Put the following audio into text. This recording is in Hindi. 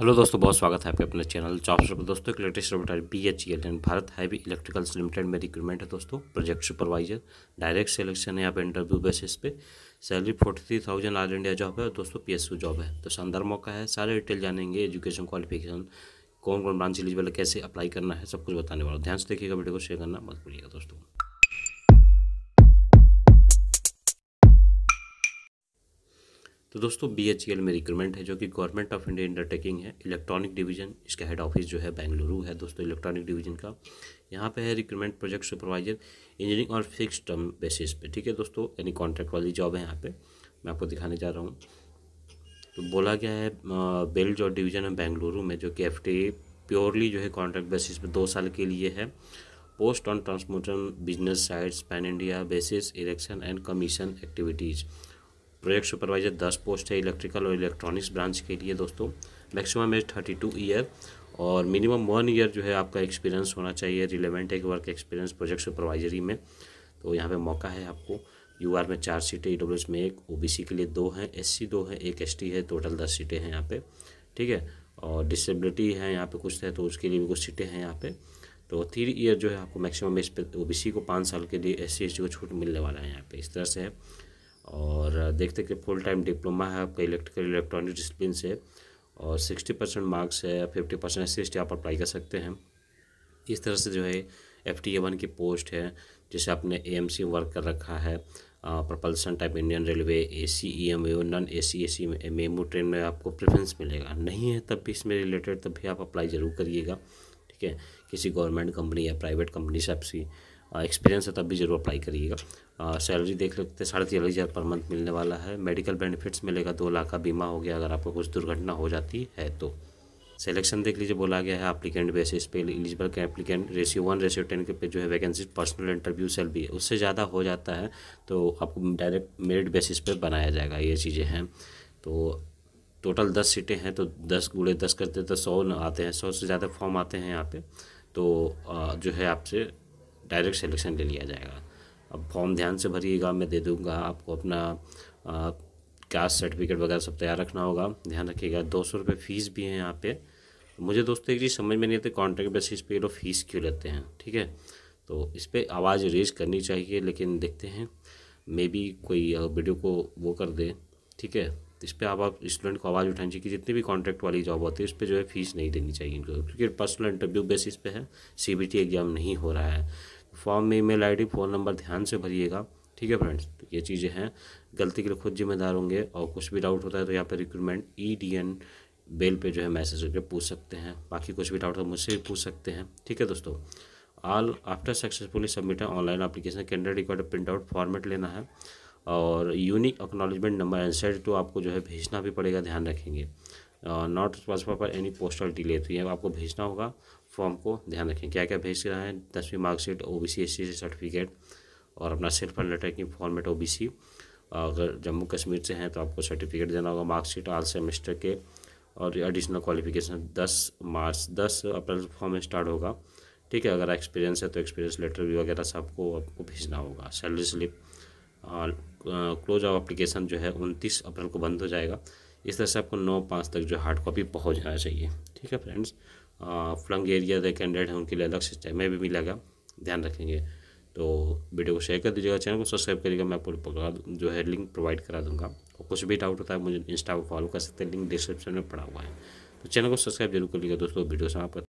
हेलो दोस्तों बहुत स्वागत है आपके अपने चैनल चॉप पर दोस्तों एक latest reporter B H L and Bharat heavy electricals limited में रिक्रूटमेंट है दोस्तों प्रोजेक्ट सुपरवाइजर डायरेक्ट सिलेक्शन है यहाँ पे इंटरव्यू बेसिस पे salary forty three thousand all India job है और दोस्तों पी एस जॉब है तो शानदार मौका है सारे डिटेल जानेंगे एजुकेशन क्वालिफिकेशन कौन कौन ब्रांच एलिजिबल कैसे अप्लाई करना है सब कुछ बताने वाला ध्यान से देखिएगा वीडियो को शेयर करना मत भूलिएगा दोस्तों तो दोस्तों बी एच एल में रिक्रूटमेंट है जो कि गवर्नमेंट ऑफ इंडिया अंडरटेकिंग है इलेक्ट्रॉनिक डिवीजन इसका हेड ऑफिस जो है बेंगलुरु है दोस्तों इलेक्ट्रॉनिक डिवीजन का यहाँ पे है रिक्रूटमेंट प्रोजेक्ट सुपरवाइजर इंजीनियरिंग और फिक्स टर्म बेसिस पे ठीक है दोस्तों यानी कॉन्ट्रैक्ट वाली जॉब है यहाँ पे मैं आपको दिखाने जा रहा हूँ तो बोला गया है बेल जो डिवीजन है बेंगलुरु में जो कि एफ प्योरली जो है कॉन्ट्रैक्ट बेसिस पे दो साल के लिए है पोस्ट ऑन ट्रांसमोटर business sites pan India basis election and commission activities project supervisor दस पोस्ट है इलेक्ट्रिकल और इलेक्ट्रॉनिक्स ब्रांच के लिए दोस्तों maximum age thirty two year और मिनिमम वन ईयर जो है आपका एक्सपीरियंस होना चाहिए रिलेवेंट एक वर्क एक्सपीरियंस प्रोजेक्ट सुपरवाइजरी में तो यहाँ पे मौका है आपको यू आर में चार सीटें ई e में एक ओ के लिए दो हैं एस दो हैं एक एस है टोटल दस सीटें हैं यहाँ पे ठीक है और डिसेबिलिटी है यहाँ पर कुछ है तो उसके लिए भी कुछ सीटें हैं यहाँ पर तो थ्री ईयर जो है आपको मैक्सिमम इस पर ओ को पाँच साल के लिए एस सी को छूट मिलने वाला है यहाँ पे इस तरह से है और देखते कि फुल टाइम डिप्लोमा है आपका इलेक्ट्रिकल इलेक्ट्रॉनिक डिसिप्लिन से और सिक्सटी परसेंट मार्क्स है फिफ्टी परसेंट एस सी आप अप्लाई कर सकते हैं इस तरह से जो है एफ टी ए वन की पोस्ट है जिसे आपने ए एम सी वर्क कर रखा है propulsion type Indian railway A C E M U non A C A C MEMU train में आपको प्रेफरेंस मिलेगा नहीं है तब भी इसमें रिलेटेड तब भी आप अप्लाई ज़रूर करिएगा ठीक है किसी गवर्नमेंट कंपनी या प्राइवेट कंपनी से आपसी एक्सपीरियंस है तब भी जरूर अप्लाई करिएगा सैलरी देख लेते हैं साढ़े तीन हज़ार पर मंथ मिलने वाला है मेडिकल बेनिफिट्स मिलेगा दो लाख का बीमा हो गया अगर आपको कुछ दुर्घटना हो जाती है तो सिलेक्शन देख लीजिए बोला गया है अप्लीकेंट बेसिस पे एलिजिबल के applicant ratio one ratio ten के पे जो है वैकेंसी पर्सनल इंटरव्यू सेल भी है उससे ज़्यादा हो जाता है तो आपको डायरेक्ट मेरिट बेसिस पे बनाया जाएगा ये चीज़ें हैं तो टोटल दस सीटें हैं तो दस गुड़े दस करते तो सौ आते हैं सौ से ज़्यादा फॉर्म आते हैं यहाँ पे तो जो है आपसे डायरेक्ट सिलेक्शन ले लिया जाएगा अब फॉर्म ध्यान से भरिएगा मैं दे दूँगा आपको अपना कास्ट सर्टिफिकेट वगैरह सब तैयार रखना होगा ध्यान रखिएगा दो सौ रुपये फ़ीस भी है यहाँ पे मुझे दोस्तों एक चीज़ समझ में नहीं आती कॉन्ट्रैक्ट बेसिस पे लोग फ़ीस क्यों लेते हैं ठीक है तो इस पर आवाज़ रेज करनी चाहिए लेकिन देखते हैं मे बी कोई वीडियो को वो कर दे ठीक है इस पर आप, स्टूडेंट को आवाज़ उठानी चाहिए कि जितनी भी कॉन्ट्रैक्ट वाली जॉब होती है उस पर जो है फ़ीस नहीं देनी चाहिए इनको क्योंकि पर्सनल इंटरव्यू बेसिस पे है सी एग्ज़ाम नहीं हो रहा है फॉर्म में ईमेल आईडी फ़ोन नंबर ध्यान से भरिएगा ठीक है फ्रेंड्स तो ये चीज़ें हैं गलती के लिए खुद जिम्मेदार होंगे और कुछ भी डाउट होता है तो यहाँ पर recruitment E D N BEL पे जो है मैसेज करके पूछ सकते हैं बाकी कुछ भी डाउट हो मुझसे भी पूछ सकते हैं ठीक है दोस्तों ऑल आफ्टर सक्सेसफुली सबमिट है online application candidate record print out format लेना है और unique acknowledgement number and set to आपको जो है भेजना भी पड़ेगा ध्यान रखेंगे not responsible for any postal delay तो ये आपको भेजना होगा फॉर्म को ध्यान रखें क्या क्या भेज रहा है दसवीं marksheet O B C S C certificate और अपना सेल्फ हेल्प लेटर की फॉर्मेट ओ बी सी अगर जम्मू कश्मीर से हैं तो आपको सर्टिफिकेट देना होगा मार्कशीट आल सेमेस्टर के और एडिशनल क्वालिफिकेशन दस मार्च दस अप्रैल फॉर्म स्टार्ट होगा ठीक है अगर एक्सपीरियंस है तो एक्सपीरियंस लेटर भी वगैरह सबको आपको भेजना होगा salary slip close of application जो है उनतीस अप्रैल को बंद हो जाएगा इस तरह से आपको नौ पाँच तक जो हार्ड कॉपी पहुँच जाना चाहिए ठीक है फ्रेंड्स फ्लंग एरिया जो कैंडिडेट हैं उनके लिए अलग सिस्टम में भी मिलेगा ध्यान रखेंगे तो वीडियो को शेयर कर दीजिएगा चैनल को सब्सक्राइब करिएगा मैं आपको जो है लिंक प्रोवाइड करा दूंगा और कुछ भी डाउट होता है मुझे इंस्टा पर फॉलो कर सकते हैं लिंक डिस्क्रिप्शन में पड़ा हुआ है तो चैनल को सब्सक्राइब जरूर कर लीजिएगा दोस्तों वीडियो समाप्त